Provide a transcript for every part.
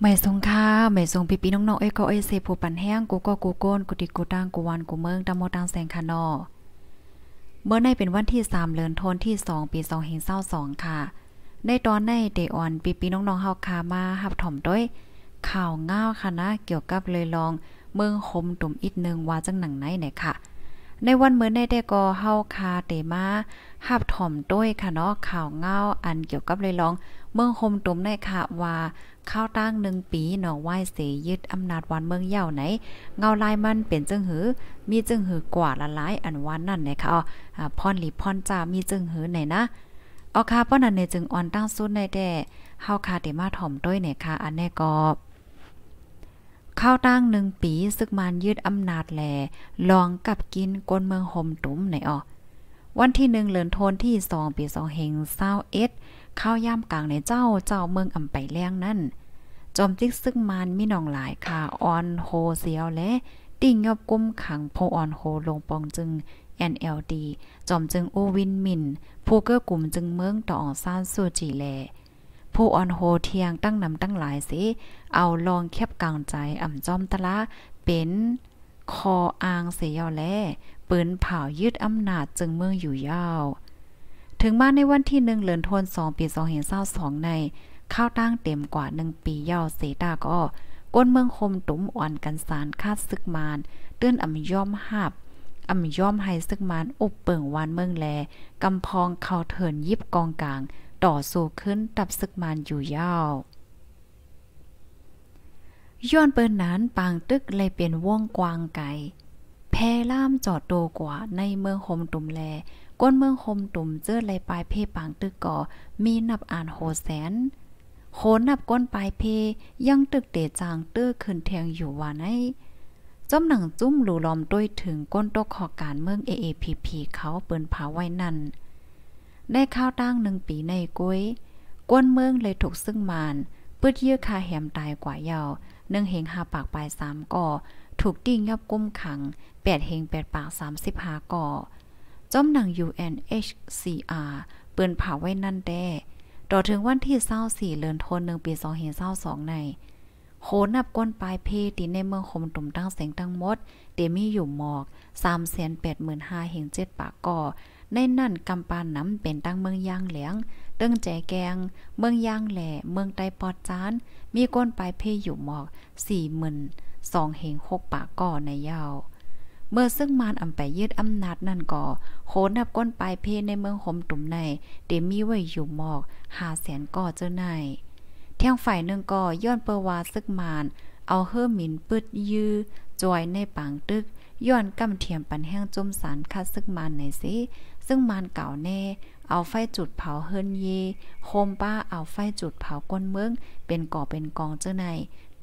ไม่ทรงค่ะไม่ทรงพี่พี่น้อง ๆ เอ้ยก็เอ้ยเสผู้ปั่นแห้งกู ก็ กูโกนกูติกูตั้งกูวัน กูเมืองตามโมตังแสงค่นอเมื่อในเป็นวันที่ 3เดือนธันวาคมที่ 2 ปี2522ค่ะ ในตอนในเดออนปีพีน้องๆเฮาคามาหับถ่อมด้วย ข่าวง้าวค่ะนะ เกี่ยวกับเลยลอง เมืองคมตุ่มอีกนึงว่าจังหนังไหนไหนค่ะ ในวันเมื่อในได้กอเฮาคาเตมาหับถ่อมด้วยค่ะเนาะข่าวเงาอันเกี่ยวกับเลยลองเมืองคมตุ่มในค่ะว่าข้าวตั้งหนึ่งปีหนองไหว้เสยยึดอำนาจวันเมืองเย่าไหน เงาลายมันเป็นจึงหือ มีจึงหือกว่าละลายอันวันนั่นนะคะอ๋อพ่อนหลีพ่อนจ่ามีจึงหือไหนนะออคาป้อนันเนจึงอ่อนตั้งสุดในแด่เฮาคาเดมาถ่อมด้วยเนี่ยค่ะ อันแน่ก็ข้าวตั้งหนึ่งปีซึกมันยืดอำนาจแลลองกับกินกนเมืองห่มตุ้มไหนอ๋อวันที่หนึ่งเลือนทนที่สองปีสองเฮงเศร้าเอ็ดข้าวย่ามกลางในเจ้าเจ้าเมืองอำไปแรงนั่นจอมจิกซึ่งมันมีน้องหลายค่ะออนโฮ เสียวและติ่งยอบกุ้มขังโพออนโฮลงปองจึง NLD จอมจึงโอวินมินผู้เกื้อกลุ่มจึงเมือง ต่อซานสูจีแลผู้ออนโฮเทียงตั้งนำตั้งหลายสิเอาลองแคบกลางใจอ่ำจอมตะละเป็นคออางเสียอแลปืนเผายึดอำนาจจึงเมืองอยู่ยาว ถึงมาในวันที่หนึ่งเลือนทนสองปีสองเห็นเศร้าสองในข้าวตั้งเต็มกว่าหนึ่งปียาวเสดาก็ก้นเมืองคมตุ้มอ่อนกันสารคาดซึกมานเตื้นอำย่อมหับอำย่อมให้ซึกมานอุบเปิงวานเมืองแล กำพองเข้าเถินยิบกองกลาง ต่อสู้ขึ้นตับซึกมานอยู่ยาวย้อนเปิ้นนั้นปางตึกเลยเป็นว่องกว้างไกลแพล่ามจอดโตกว่าในเมืองโฮมตุ่มแลก้นเมืองโฮมตุ่มเจอเลยปลายเพปางตึกก่อ มีนับอ่านโหแสนโคนับก้นปลายเพยังตึกเตจางเตื้อขึ้นแทงอยู่ว่าไหนจอมหนังจุ้มหลูล้อมด้วยถึงก้นตกขอการเมืองเเอพีพีเขาเปิ้นผาไว้นั่น ได้ข้าวตั้งหนึ่งปีในกุ้ยก้นเมืองเลยถูกซึ่งมานปืดเยื้อคาแหมตายกว่าเยาวหนึ่งเหงหาปากปลายสามก่อ ถูกติ้งยับก้มขังแปดเหงแปดปากสามสิบาก่อจอมหนัง UNHCR เปืนเผาไว้นั่นแด้ ต่อถึงวันที่เศร้าสี่เลือนทนหนึ่งปีสองเหงเศร้าสองในโคนับก้นปลายเพตีในเมืองคมตุ่มตั้งเสียงตั้งมด เดมีอยู่หมอกสามแสนแปดหมื่นห้าเหงเจ็ดปากก่อในนั่นกำปานน้ำเป็นตั้งเมืองยางเหลียงเติ้งแจแกง เมืองยางแหล่เมืองไตปอดจาน มีก้นปลายเพยอยู่หมอกสี่หมื่นสองเหงหกปากก่อในยาว เมื่อซึ่งมารอำไปยืดอำนาจนั่นก่อโคนับก้นปลายเพในเมืองหมตุ่มในเดมีไว้อยู่หมอกหาแสนก่อเจ้าในเท่งฝ่ายหนึ่งก่อย้อนเปอวาซึกมารเอาเฮอหมินปึดยื้อจอยในปางตึกย้อนกำเทียมปันแห้งจุ่มสารคัดซึกมันในสิซึ่งมันเก่าแน่ เอาไฟจุดเผาเฮินเยโคมป้าเอาไฟจุดเผาก้นเมืองเป็นก่อเป็นกองเจ้าใน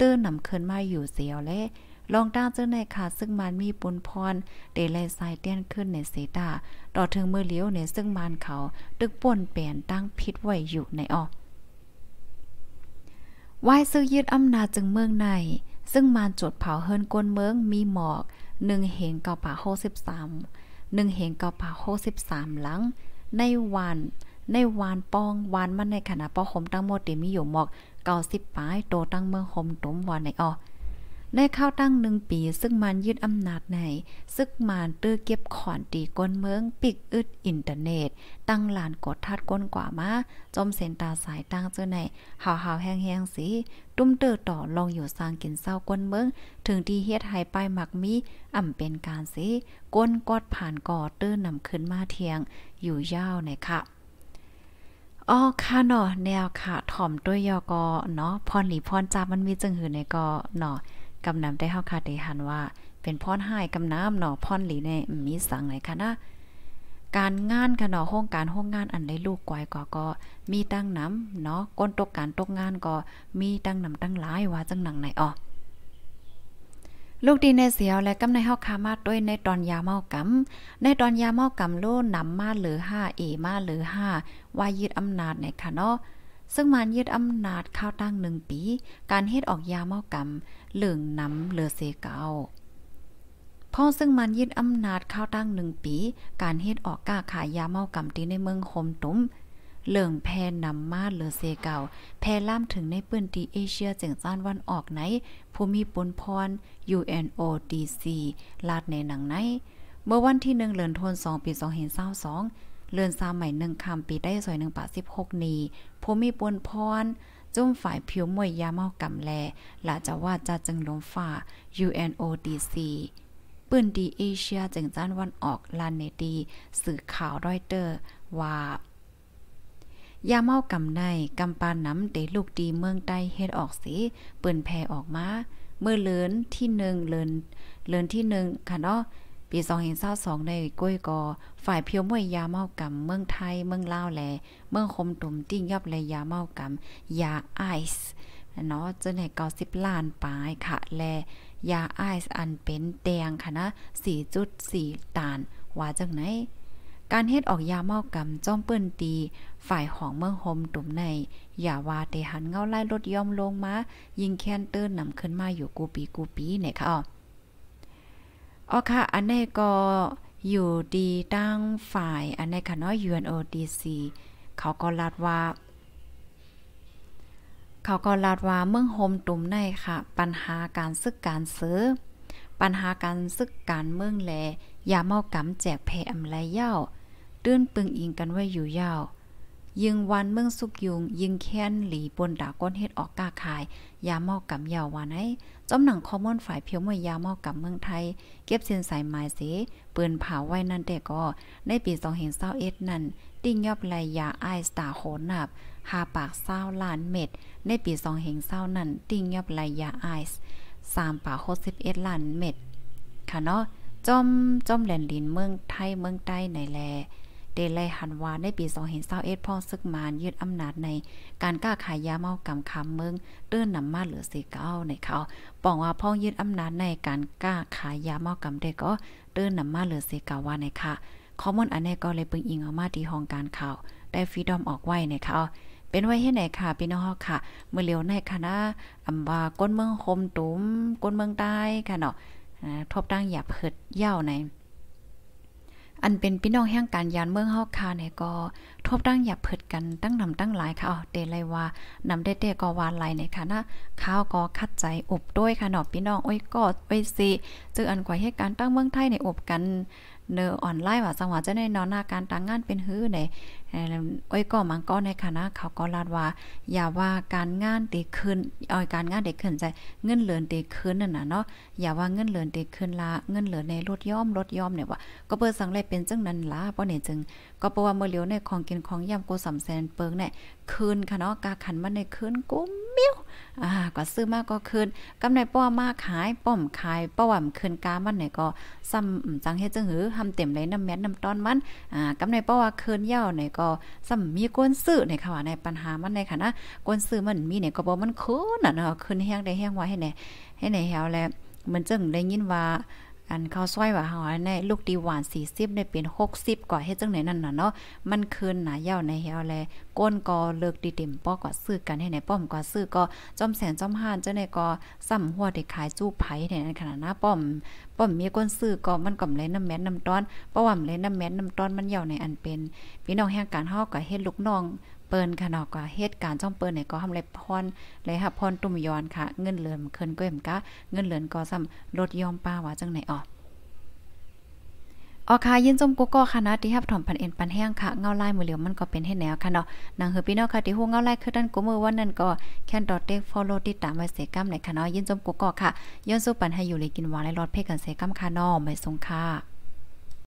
ตื้นนำขึ้นมาอยู่เสียวและลองั้าเจ้าในค่ะซึ่งมันมีปุนพรเดลัยสายเตี้ยนขึ้นในเสตาต่อถึงมือเลี้ยวในซึ่งมันเขาตึกป่นเปลี่ยนตั้งพิษไว้อยู่ในออกวาซื้อยึดอำนาจจึงเมืองในซึ่งมานจุดเผาเฮิรนก้นเมืองมีหมอกหนึ่งเหงเกาป่าโฮสิบสามหนึ่งเหงเกาป่าโฮสิบสามหลัง ในวันในวานปอง วานมันในขณะปอหมตั้งหมดเดมีอยู่หมอกเกาสิบปลายโตตั้งเมืองหมตุ้มวานในออได้เข้าตั้งหนึ่งปี ซึ่งมันยึดอำนาจใน ซึกมันตื้อเก็บขอนตีก้นเมือง ปิกอึดอินเทอร์เน็ต ตั้งหลานกดทัดก้นกว่ามา จมเส้นตาสายตั้งเจอใน หาวหาวแห้งแหงสีตุ้มเตอต่อลองอยู่สร้างกินเศร้าก้นเมือง ถึงที่เฮ็ดให้ป้ายหมักมีอ่ำเป็นการสีก้นกอดผ่านก่อเตื้อนำขึ้นมาเทียง อยู่ยาวในค่ะอ๋อค่ะเนาะแนวค่ะถ่อมด้วยยอกอเนาะพรหลีพรจามันมีจึงหือในกอเนาะกำนำได้เฮาคาเดหันว่า เป็นพ่อนให้กำน้ำหนอพ่อนหลีในมีสังไหนคะนะ การงานค่ะเนาะห้องการห้องงานอันได้ลูกกวยก็ก็ มีตั้งน้ำเนาะก้นตกการตกงานก็มีตั้งน้ำตั้งหลายว่าจังหนังไหนอ่อ ลูกดีในเสียวและกำในเฮาคามาด้วยในตอนยาเมากำในตอนยาเมากำโลนนำมาเหลือ5เอมาเหลือ5ว่ายึดอำนาจในค่ะเนาะซึ่งมันยึดอำนาจข้าวตั้ง1ปี การเฮ็ดออกยาเมากำเหลืองน้ำเลือเซเกาพ่อซึ่งมันยึดอำนาจเข้าตั้งหนึ่งปี การเฮ็ดออกก้าขายยาเมากำตีในเมืองโคมตุ้มเหลืองแพนนำมาเลือเซเกาแพล่ามถึงในปื้นที่เอเชียเจียงจ้านวันออกไหน ภูมิปุนพร UNODC ลาดในหนังไหน เมื่อวันที่หนึ่งเลือนทนสองปีสองเห็นเศร้าสอง เลือนซาใหม่หนึ่งคำปีได้สอยหนึ่งป่าสิบหกนีภูมิปุนพรจุ่มฝ่ายผิวมวยยาเมากำแลหลาจะว่าจะจึงลงฝ่า UNODC ปืนดีเอเชียจึงจ้านวันออกลานเนดี สื่อข่าวรอยเตอร์ว่า ยาเมากำในกำปานน้ำเดลูกดีเมืองใต้เฮ็ดออกสิปืนแพออกมาเมื่อเลินที่หนึ่งเลิน เลินที่หนึ่งค่ะเนาะปี2022ได้ก้อยกอฝ่ายเพียวมวยยาเมากำเมืองไทยเมืองลาวแลเมืองคมตุ่มติ้งยับเลยยาเมากำยาไอซ์เนาะจนให้เกาสิบล้านปลายค่ะแลยาไอซ์อันเป็นแดงค่ะนะ4.4ตานว่าจังไหนการเฮ็ดออกยาเมากำจ้อมเปิ้นตี ฝ่ายของเมืองคมตุ่มใน อย่าว่าแต่หันเงาไล่ลดย่อมลงมายิงแค้นเตอร์นำขึ้นมาอยู่กูปีกูปีเนี่ยค่ะอ๋อค่ะอันนี้ก็อยู่ดีตั้งฝ่ายอันนี้ค่ะเนาะ UNODC เขาก็ลาดว่า เขาก็ลาดว่าเมืองโฮมตุ่มในค่ะ ปัญหาการซึกการซื้อ ปัญหาการซึกการเมืองแลยาเมากำแจกแพอำไรเย้าตื้นปึงอิงกันไว้อยู่ยาว ยิงวันเมืองสุกยุงยิงแค้นหลีปนดาก้นเฮ็ดออกกาขายยาเมากำยาววานไอจอมหนังคอมมอนฝ่ายเพียวมวยยาวมอกกับเมืองไทย เก็บเส้นสายไม้ยเสปืนเผาไว้นั่นแต่ก็ ในปีองเห็นเเศร้าอั่นติ้งยอบลายยาไอสตาโหนับ หาปากเศร้าล้านเม็ด ในปีองเห็นเศรั่นติ้งยอบลายยาไอส์สามปาก็ดล้านเม็ดค่ะเนาะจอมจอมแหลนลินเมืองไทยเมืองใต้ในแลเดลัยหันวาในปี2 0 2 1พ่อซึกมานยึดอำนาจในการกล้าขายยาเมากำคำเมืองเตื้นนามาเหลือสีเก้าในเขาปอกว่าพ่อยึดอำนาจในการกล้าขายยาเมากาเด็กก็เตื้นนามาเหลือสีเก้าว่าในค่ะข้อมูลอันนี้ก็เลยปึงอิงเอามาที่ห้องการข่าวได้ฟรีดอมออกไว้ในเขาเป็นไว้ให้ไหนค่ะ พี่น้องค่ะ เมื่อเร็วในคณะอำว่าก้นเมืองคมตุ้มก้นเมืองใต้ค่ะเนาะทบตั้งหยาบเพิดเย่าในอันเป็นพี่น้องแห่งการยานเมืองเอาคาเนี่ยก็ ทบตั้งหยับเผิดกันตั้ง นำ ตั้งหลาย ค่ะอ๋อเตเลยว่า นำได้เตก็วานไหลเนี่ยค่ะนะข้าว ก็คัด ใจอบด้วย ค่ะ เนาะพี่น้องโอ้ยกอดโอไยสิเจออันกว่าเหตุการณ์ตั้งเมืองไทยในอบกันเนอออนไลน์ว่าสังหวะจะในนอนหน้าการต่างงานเป็นหื้อในอ้อยก็มังก็ในคณะเขาก็ลาดว่าอย่าว่าการงานเตขึ้นอ้อยการงานเตขึ้นใจเงินเหลือนตตขึ้นนั่นน่ะเนาะอย่าว่าเงินเหลือนตตขึ้นละเงินเหลือในลดย่อมลดย่อมเนี่ยว่าก็เปิดสังเลยเป็นจังนั้นละเพราะเนี่ยจึงก็เพราะว่าเมื่อเหลียวในของกินของยำโกสำแสนเปิงเนี่ยคืนค่ะเนาะกาขันมาในคืนกุ้มอ่าก็ซื้อมากก็คืนกำไรป้อมากขายป้อมขายป้อมคืนกามันไหน ก็ซ้ำจังเฮ็ดจังหือทำเต็มเลยน้ำแมดน้ำต้อนมันอ่ากำไรป้อว่าคืนยาวไหนก็ซ้ำมีก้นซื้อในค่ะว่าในปัญหามันในค่ะนะก้นซื้อมันมีไหนก็บ่มันคืนน่ะเนาะคืนแห้งได้แห้งวว้ให้ไหนให้ไหนแฮวแล้วมันจึงได้ยินว่าอันเข้าว้อยว่าเฮาในลูกดีหวาน40ได้เป็น60ก่อเฮ็ดจังไหนนั่นน่ะเนาะมันคืนหนาเย้าในเฮาแลก้นกอเลิกดีเต็มป้อก็ซื้อกันให้ในป้อมก็ซื้อก็จอมแสนจอมห่าน เจ้าในก็ซ้ำหัวได้ขายจู้ไผในนั้นขนาดหน้าป้อม ป้อมมีก้นซื้อก็มันก็เลยน้ำแม่นน้ำต้อนป้อมเลยน้ำแม่นน้ำต้อนมันเย้าในอันเป็น พี่น้องแห่งการเฮาก็เฮ็ดลูกน้องเปิ้นค่ะเนาะก็เหตุการณ์จ้องเปิ้นเนี่ยก็ทำไรพรเลยค่ะพรตุ่มย้อนค่ะเงินเหลือนเคินก็เอ็มกะเงินเหลือนก็ซ้ำลดยอมป้าว่าจังไหนอ่อออค่ะยินจมกุกก็คณะที่รับถอมพันเอ็นปันแห้งค่ะเงาไล่มือเหลียวมันก็เป็นฮหดแนวค่ะเนาะนางเฮอพี่น้องค่ะที่ฮู้เงาไล่คือด้านกูมือวันนั้นก็แค่นดอทเตฟอลโลติดตามไว้เสกัมในค่ะเนาะยินจมกุกก็ค่ะย้อนสู้ปันให้อยู่เลยกินหวานและรอดเพ่กันเสกัมค่ะเนาะไม่สงค่ะ